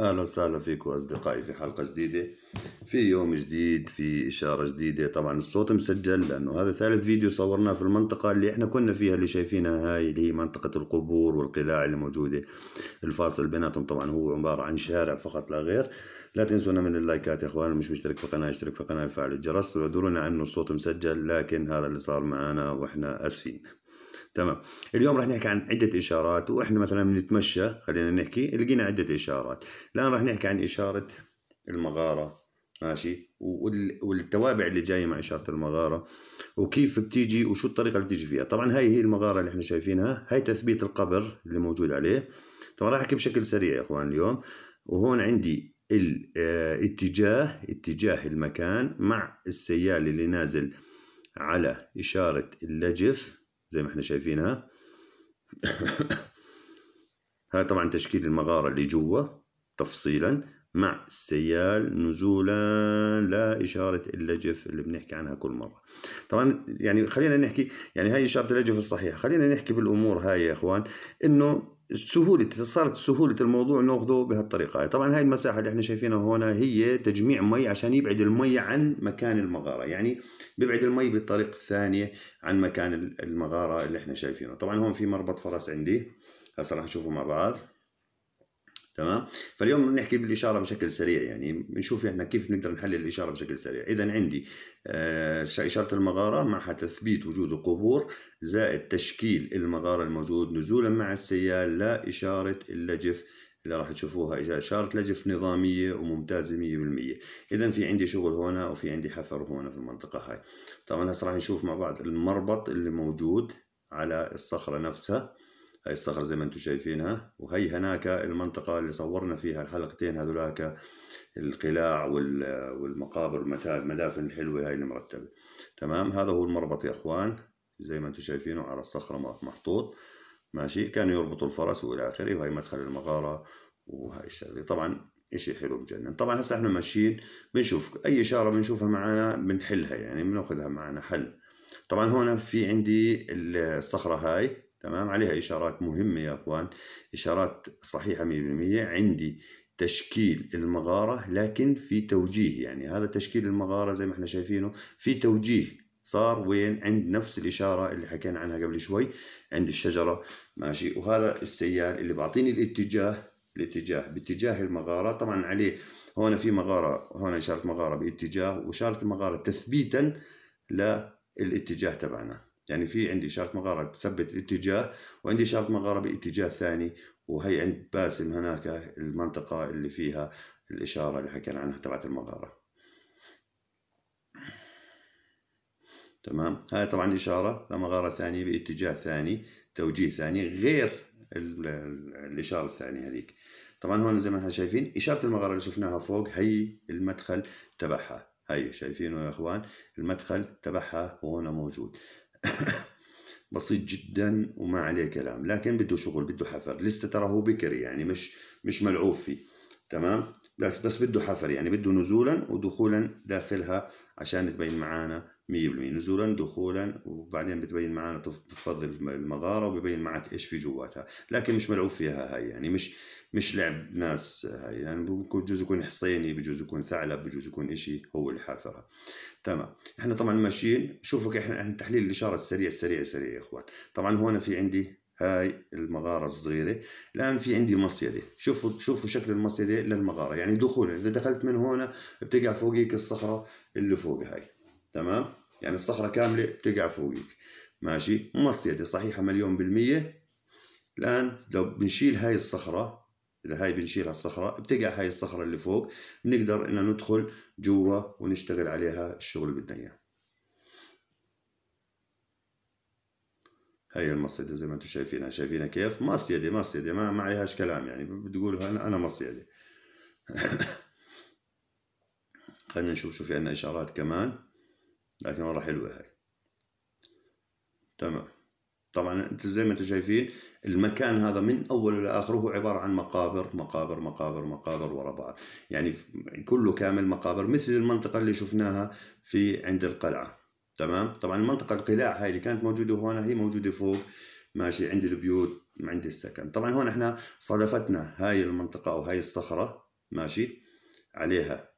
اهلا وسهلا فيكم اصدقائي في حلقه جديده في يوم جديد في اشاره جديده طبعا الصوت مسجل لانه هذا ثالث فيديو صورناه في المنطقه اللي احنا كنا فيها اللي شايفينها هاي اللي هي منطقه القبور والقلاع اللي موجوده الفاصل بيناتهم طبعا هو عباره عن شارع فقط لا غير لا تنسونا من اللايكات يا اخوان مش مشترك في القناه اشترك في القناه وفعل الجرس ولو عنه الصوت مسجل لكن هذا اللي صار معنا واحنا اسفين تمام اليوم رح نحكي عن عدة إشارات وإحنا مثلا بنتمشى خلينا نحكي لقينا عدة إشارات الآن رح نحكي عن إشارة المغارة ماشي والتوابع اللي جاية مع إشارة المغارة وكيف بتيجي وشو الطريقة اللي بتيجي فيها طبعا هاي هي المغارة اللي احنا شايفينها هاي تثبيت القبر اللي موجود عليه طبعا راح أحكي بشكل سريع يا إخوان اليوم وهون عندي الاتجاه آه، اتجاه المكان مع السيال اللي نازل على إشارة اللجف زي ما احنا شايفينها هذا طبعا تشكيل المغارة اللي جوا تفصيلا مع السيال نزولا لا إشارة اللجف اللي بنحكي عنها كل مرة طبعا يعني خلينا نحكي يعني هاي إشارة اللجف الصحيحة خلينا نحكي بالأمور هاي يا إخوان إنه سهولة صارت سهولة الموضوع ناخذه بهالطريقة هاي طبعا هاي المساحة اللي احنا شايفينها هنا هي تجميع مي عشان يبعد المي عن مكان المغارة يعني بيبعد المي بالطريقه الثانيه عن مكان المغاره اللي احنا شايفينه طبعا هون في مربط فرس عندي هسه رح نشوفه مع بعض تمام فاليوم بنحكي بالاشاره بشكل سريع يعني بنشوف احنا كيف نقدر نحلل الاشاره بشكل سريع اذا عندي آه، اشاره المغاره معها تثبيت وجود القبور زائد تشكيل المغاره الموجود نزولا مع السيال لا اشاره اللجف اللي راح تشوفوها اجا اشاره لجف نظاميه وممتازه 100% اذا في عندي شغل هنا وفي عندي حفر هنا في المنطقه هاي طبعا هسه راح نشوف مع بعض المربط اللي موجود على الصخره نفسها هاي الصخرة زي ما انتم شايفينها وهي هناك المنطقة اللي صورنا فيها الحلقتين هذولاك القلاع والمقابر المدافن الحلوة هاي المرتبة تمام هذا هو المربط يا اخوان زي ما انتم شايفينه على الصخرة محطوط ماشي كانوا يربطوا الفرس والى اخره وهي مدخل المغاره وهاي الشغله طبعا اشي حلو بجنن طبعا هسه احنا ماشيين بنشوف اي اشاره بنشوفها معنا بنحلها يعني بناخذها معنا حل طبعا هون في عندي الصخره هاي تمام عليها اشارات مهمه يا اخوان اشارات صحيحه 100% عندي تشكيل المغاره لكن في توجيه يعني هذا تشكيل المغاره زي ما احنا شايفينه في توجيه صار وين عند نفس الإشارة اللي حكينا عنها قبل شوي عند الشجرة ماشي وهذا السيال اللي بعطيني الاتجاه الاتجاه باتجاه المغارة طبعا عليه هون في مغارة هون إشارة مغارة باتجاه وإشارة المغارة تثبيتا للاتجاه تبعنا يعني في عندي إشارة مغارة بتثبت الاتجاه وعندي إشارة مغارة باتجاه ثاني وهي عند باسم هناك المنطقة اللي فيها الإشارة اللي حكينا عنها تبعت المغارة تمام هاي طبعا إشارة لمغارة ثانية باتجاه ثاني توجيه ثاني غير الإشارة الثانية هذيك طبعا هون زي ما احنا شايفين إشارة المغارة اللي شفناها فوق هي المدخل تبعها هي شايفينه يا إخوان المدخل تبعها هون موجود بسيط جدا وما عليه كلام لكن بده شغل بده حفر لسه ترى هو بكري يعني مش مش ملعوب فيه تمام بس بده حفر يعني بده نزولا ودخولا داخلها عشان تبين معانا مية بالمية نزولا دخولا وبعدين بتبين معنا تفضل المغارة وبيبين معك ايش في جواتها لكن مش ملعوب فيها هاي يعني مش مش لعب ناس هاي يعني بجوز يكون حصيني بجوز يكون ثعلب بجوز يكون اشي هو اللي حافرها تمام احنا طبعا ماشيين شوفوا احنا عن تحليل الاشارة السريع السريع السريع يا اخوان طبعا هون في عندي هاي المغارة الصغيرة الآن في عندي مصيدة شوفوا شوفوا شكل المصيدة للمغارة يعني دخول إذا دخلت من هون بتقع فوقيك الصخرة اللي فوق هاي تمام يعني الصخرة كاملة بتقع فوقك ماشي مصيدة صحيحة مليون بالمية الآن لو بنشيل هاي الصخرة إذا هاي بنشيلها الصخرة بتقع هاي الصخرة اللي فوق بنقدر إن ندخل جوا ونشتغل عليها الشغل اللي بدنا إياه هي المصيدة زي ما انتم شايفينها شايفينها كيف مصيدة مصيدة ما, ما عليهاش كلام يعني بتقولوا أنا أنا مصيدة خلينا نشوف شو في عندنا إشارات كمان لكن والله حلوة هاي تمام طبعا زي ما انتم شايفين المكان هذا من اوله لاخره هو عباره عن مقابر مقابر مقابر مقابر ورا بعض يعني كله كامل مقابر مثل المنطقه اللي شفناها في عند القلعه تمام طبعا المنطقه القلاع هاي اللي كانت موجوده هون هي موجوده فوق ماشي عند البيوت عند السكن طبعا هون احنا صادفتنا هاي المنطقه او هاي الصخره ماشي عليها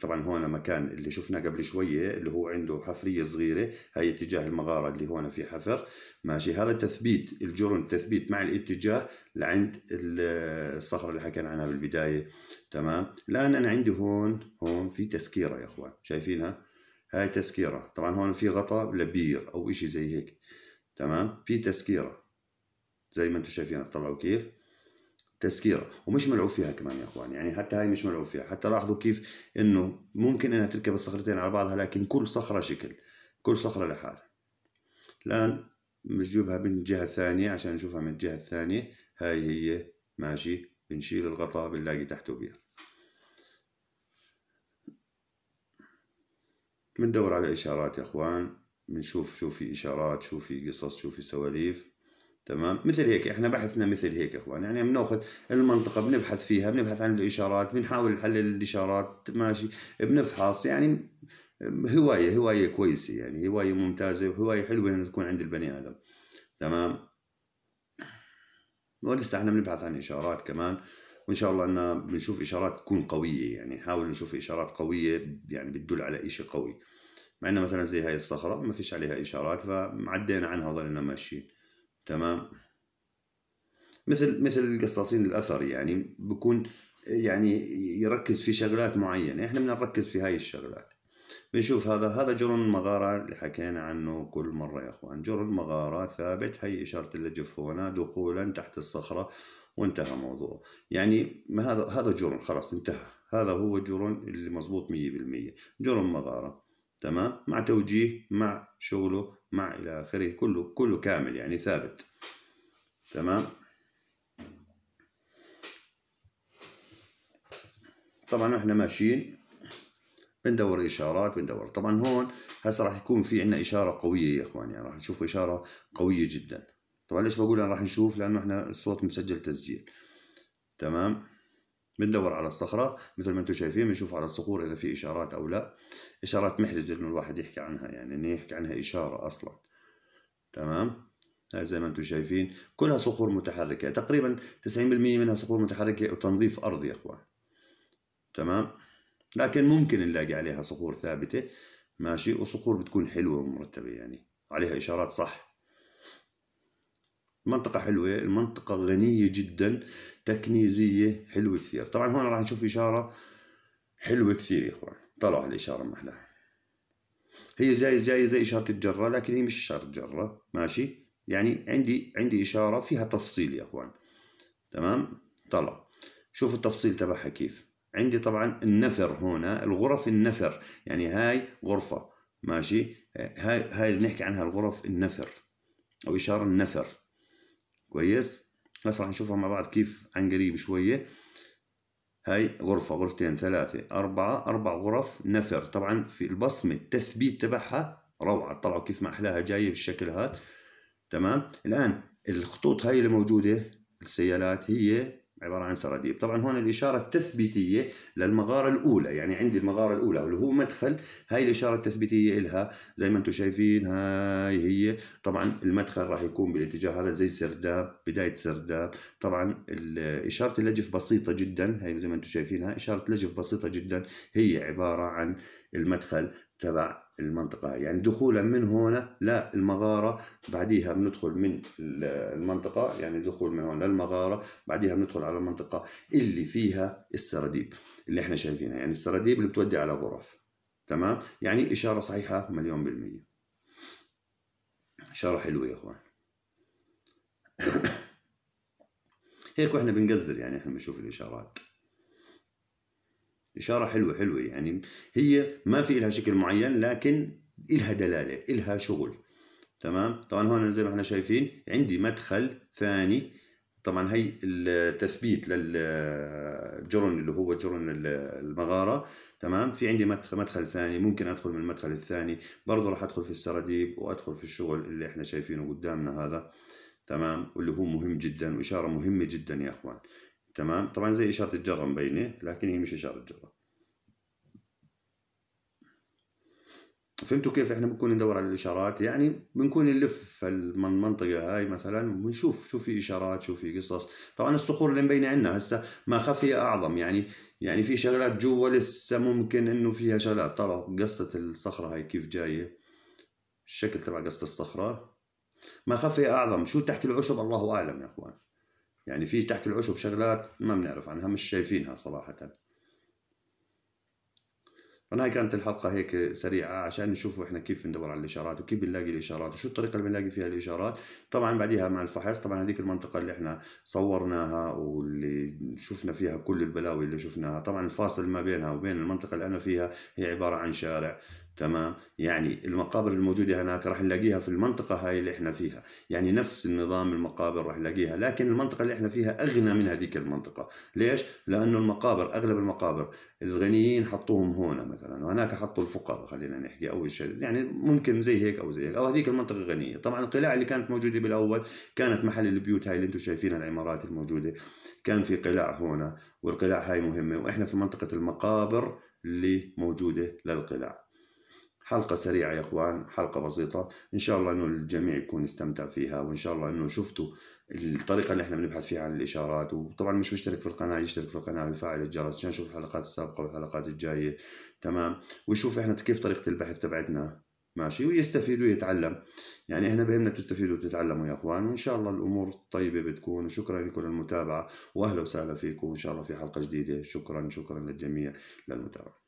طبعا هون مكان اللي شفناه قبل شوية اللي هو عنده حفرية صغيرة هي اتجاه المغارة اللي هون في حفر ماشي هذا تثبيت الجرن تثبيت مع الاتجاه لعند الصخرة اللي حكينا عنها بالبداية تمام الآن أنا عندي هون هون في تسكيرة يا أخوان شايفينها هاي تسكيرة طبعا هون في غطاء لبير أو إشي زي هيك تمام في تسكيرة زي ما انتم شايفين طلعوا كيف تسكيره ومش ملعوب فيها كمان يا اخوان يعني حتى هاي مش ملعوب فيها حتى لاحظوا كيف انه ممكن انها تركب الصخرتين على بعضها لكن كل صخره شكل كل صخره لحالها الان بنجيبها من الجهه الثانيه عشان نشوفها من الجهه الثانيه هاي هي ماشي بنشيل الغطاء بنلاقي تحته بير بندور على اشارات يا اخوان بنشوف شو في اشارات شو في قصص شو في سواليف تمام مثل هيك احنا بحثنا مثل هيك اخوان يعني بناخذ المنطقه بنبحث فيها بنبحث عن الاشارات بنحاول نحلل الاشارات ماشي بنفحص يعني هوايه هوايه كويسه يعني هوايه ممتازه وهوايه حلوه انها تكون عند البني ادم تمام ولسه احنا بنبحث عن اشارات كمان وان شاء الله انه بنشوف اشارات تكون قويه يعني نحاول نشوف اشارات قويه يعني بتدل على شيء قوي مع انه مثلا زي هاي الصخره ما فيش عليها اشارات فعدينا عنها ظلنا ماشيين تمام مثل مثل القصاصين الاثر يعني بكون يعني يركز في شغلات معينه احنا بدنا نركز في هاي الشغلات بنشوف هذا هذا جرن المغاره اللي حكينا عنه كل مرة يا اخوان جرن مغارة ثابت هي اشارة اللجف هنا دخولا تحت الصخرة وانتهى الموضوع يعني ما هذا هذا جرن خلاص انتهى هذا هو جرن اللي مزبوط 100% جرن مغارة تمام مع توجيه مع شغله مع إلى آخره كله كله كامل يعني ثابت تمام طبعا احنا ماشيين بندور اشارات بندور طبعا هون هسه راح يكون في عندنا اشاره قويه يا اخوان يعني راح نشوف اشاره قويه جدا طبعا ليش بقول انا راح نشوف لانه احنا الصوت مسجل تسجيل تمام بندور على الصخرة مثل ما انتم شايفين بنشوف على الصخور إذا في إشارات أو لا إشارات محرزة إنه الواحد يحكي عنها يعني إنه يحكي عنها إشارة أصلا تمام هاي زي ما انتم شايفين كلها صخور متحركة تقريبا 90% منها صخور متحركة وتنظيف أرضي يا أخوان تمام لكن ممكن نلاقي عليها صخور ثابتة ماشي وصخور بتكون حلوة ومرتبة يعني عليها إشارات صح منطقة حلوة المنطقة غنية جدا تكنيزية حلوة كثير طبعا هون راح نشوف إشارة حلوة كثير يا اخوان طلعوا هالإشارة ما أحلاها هي زي جاية زي إشارة الجرة لكن هي مش إشارة جرة ماشي يعني عندي عندي إشارة فيها تفصيل يا اخوان تمام طلع شوفوا التفصيل تبعها كيف عندي طبعا النفر هنا الغرف النفر يعني هاي غرفة ماشي هاي هاي اللي بنحكي عنها الغرف النفر أو إشارة النفر كويس هسه رح نشوفها مع بعض كيف عن قريب شويه هاي غرفة غرفتين ثلاثة أربعة أربع غرف نفر طبعا في البصمة التثبيت تبعها روعة طلعوا كيف ما أحلاها جاية بالشكل هذا تمام الآن الخطوط هاي اللي موجودة السيالات هي عباره عن سراديب طبعا هون الاشاره التثبيتيه للمغاره الاولى يعني عندي المغاره الاولى اللي هو مدخل هاي الاشاره التثبيتيه لها زي ما انتم شايفين هاي هي طبعا المدخل راح يكون بالاتجاه هذا زي سرداب بدايه سرداب طبعا اشاره اللجف بسيطه جدا هاي زي ما انتم شايفينها اشاره لجف بسيطه جدا هي عباره عن المدخل تبع المنطقة يعني دخولا من هنا للمغارة بعديها بندخل من المنطقة يعني دخول من هنا للمغارة بعديها بندخل على المنطقة اللي فيها السراديب اللي احنا شايفينها يعني السراديب اللي بتودي على غرف تمام يعني إشارة صحيحة مليون بالمية إشارة حلوة يا إخوان هيك واحنا بنقزر يعني احنا بنشوف الإشارات إشارة حلوة حلوة يعني هي ما في إلها شكل معين لكن إلها دلالة إلها شغل تمام طبعا هون زي ما احنا شايفين عندي مدخل ثاني طبعا هي التثبيت للجرن اللي هو جرن المغارة تمام في عندي مدخل ثاني ممكن ادخل من المدخل الثاني برضه راح ادخل في السراديب وادخل في الشغل اللي احنا شايفينه قدامنا هذا تمام واللي هو مهم جدا واشاره مهمه جدا يا اخوان تمام طبعا زي إشارة الجرة مبينة لكن هي مش إشارة جرة فهمتوا كيف احنا بنكون ندور على الاشارات يعني بنكون نلف المنطقه هاي مثلا وبنشوف شو في اشارات شو في قصص طبعا الصخور اللي مبينه عندنا هسه ما خفي اعظم يعني يعني في شغلات جوا لسه ممكن انه فيها شغلات ترى قصه الصخره هاي كيف جايه الشكل تبع قصه الصخره ما خفي اعظم شو تحت العشب الله اعلم يا اخوان يعني في تحت العشب شغلات ما بنعرف عنها مش شايفينها صراحة فهاي كانت الحلقة هيك سريعة عشان نشوفوا احنا كيف بندور على الاشارات وكيف بنلاقي الاشارات وشو الطريقة اللي بنلاقي فيها الاشارات طبعا بعديها مع الفحص طبعا هذيك المنطقة اللي احنا صورناها واللي شفنا فيها كل البلاوي اللي شفناها طبعا الفاصل ما بينها وبين المنطقة اللي انا فيها هي عبارة عن شارع تمام يعني المقابر الموجودة هناك راح نلاقيها في المنطقة هاي اللي احنا فيها يعني نفس النظام المقابر راح نلاقيها لكن المنطقة اللي احنا فيها أغنى من هذيك المنطقة ليش؟ لأنه المقابر أغلب المقابر الغنيين حطوهم هنا مثلا وهناك حطوا الفقراء خلينا نحكي أو الشيء يعني ممكن زي هيك أو زي هيك أو هذيك المنطقة غنية طبعا القلاع اللي كانت موجودة بالأول كانت محل البيوت هاي اللي انتم شايفينها العمارات الموجودة كان في قلاع هنا والقلاع هاي مهمة وإحنا في منطقة المقابر اللي موجودة للقلاع حلقة سريعة يا إخوان حلقة بسيطة إن شاء الله إنه الجميع يكون استمتع فيها وإن شاء الله إنه شفتوا الطريقة اللي إحنا بنبحث فيها عن الإشارات وطبعا مش مشترك في القناة يشترك في القناة ويفعل الجرس عشان يشوف الحلقات السابقة والحلقات الجاية تمام ويشوف إحنا كيف طريقة البحث تبعتنا ماشي ويستفيد ويتعلم يعني احنا بهمنا تستفيدوا وتتعلموا يا اخوان وان شاء الله الامور طيبه بتكون وشكرا لكم للمتابعه واهلا وسهلا فيكم وان شاء الله في حلقه جديده شكرا شكرا للجميع للمتابعه